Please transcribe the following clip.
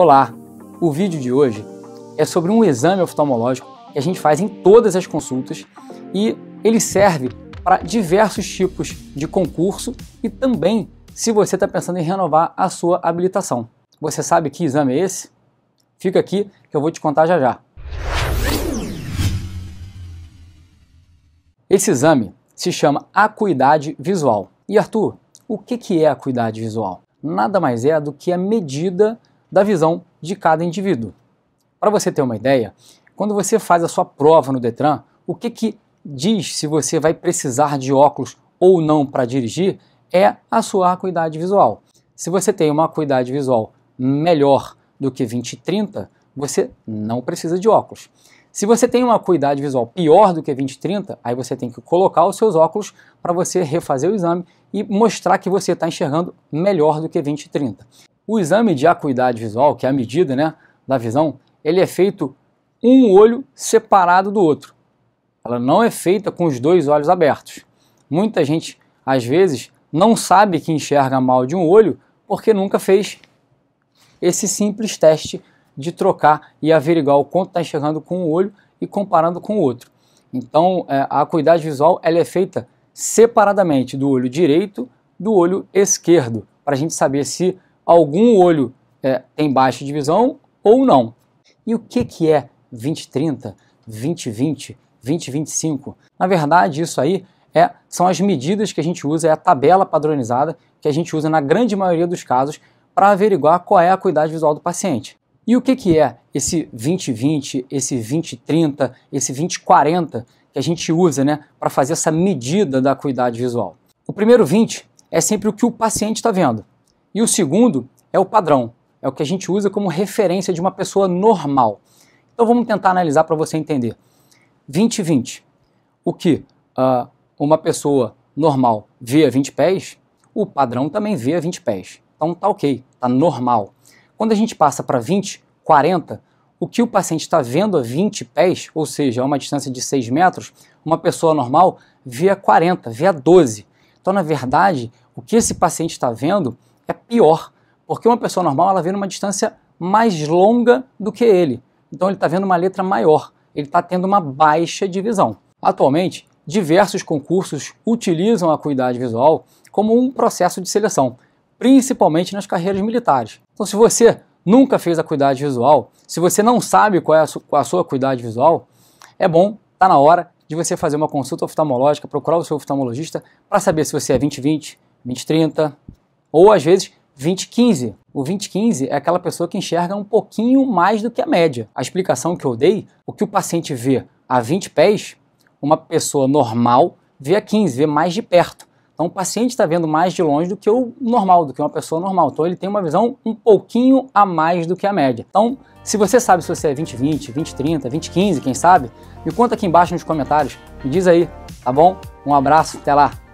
Olá! O vídeo de hoje é sobre um exame oftalmológico que a gente faz em todas as consultas e ele serve para diversos tipos de concurso e também se você está pensando em renovar a sua habilitação. Você sabe que exame é esse? Fica aqui que eu vou te contar já já. Esse exame se chama acuidade visual. E Arthur, o que é acuidade visual? Nada mais é do que a medida da visão de cada indivíduo. Para você ter uma ideia, quando você faz a sua prova no Detran, o que, que diz se você vai precisar de óculos ou não para dirigir é a sua acuidade visual. Se você tem uma acuidade visual melhor do que 20 e 30, você não precisa de óculos. Se você tem uma acuidade visual pior do que 20 e 30, aí você tem que colocar os seus óculos para você refazer o exame e mostrar que você está enxergando melhor do que 20 e 30. O exame de acuidade visual, que é a medida né, da visão, ele é feito um olho separado do outro. Ela não é feita com os dois olhos abertos. Muita gente, às vezes, não sabe que enxerga mal de um olho porque nunca fez esse simples teste de trocar e averiguar o quanto está enxergando com um olho e comparando com o outro. Então, é, a acuidade visual ela é feita separadamente do olho direito do olho esquerdo, para a gente saber se algum olho é, tem baixa divisão ou não. E o que, que é 2030, 2020, 2025? Na verdade, isso aí é, são as medidas que a gente usa, é a tabela padronizada que a gente usa na grande maioria dos casos para averiguar qual é a acuidade visual do paciente. E o que, que é esse 2020, esse 2030, esse 2040 que a gente usa né, para fazer essa medida da acuidade visual? O primeiro 20 é sempre o que o paciente está vendo. E o segundo é o padrão, é o que a gente usa como referência de uma pessoa normal. Então vamos tentar analisar para você entender. 20-20, o que uh, uma pessoa normal vê a 20 pés, o padrão também vê a 20 pés. Então tá ok, tá normal. Quando a gente passa para 20, 40, o que o paciente está vendo a 20 pés, ou seja, a uma distância de 6 metros, uma pessoa normal vê a 40, vê a 12. Então, na verdade, o que esse paciente está vendo é pior, porque uma pessoa normal ela vê numa distância mais longa do que ele. Então ele está vendo uma letra maior, ele está tendo uma baixa de visão. Atualmente, diversos concursos utilizam a acuidade visual como um processo de seleção, principalmente nas carreiras militares. Então, se você nunca fez acuidade visual, se você não sabe qual é a, sua, qual é a sua acuidade visual, é bom, está na hora de você fazer uma consulta oftalmológica, procurar o seu oftalmologista para saber se você é 20/20, 20/30, ou às vezes 20-15. O 20-15 é aquela pessoa que enxerga um pouquinho mais do que a média. A explicação que eu dei, o que o paciente vê a 20 pés, uma pessoa normal vê a 15, vê mais de perto. Então o paciente está vendo mais de longe do que o normal, do que uma pessoa normal. Então ele tem uma visão um pouquinho a mais do que a média. Então, se você sabe se você é 20-20, 20-30, 20-15, quem sabe, me conta aqui embaixo nos comentários, me diz aí, tá bom? Um abraço, até lá!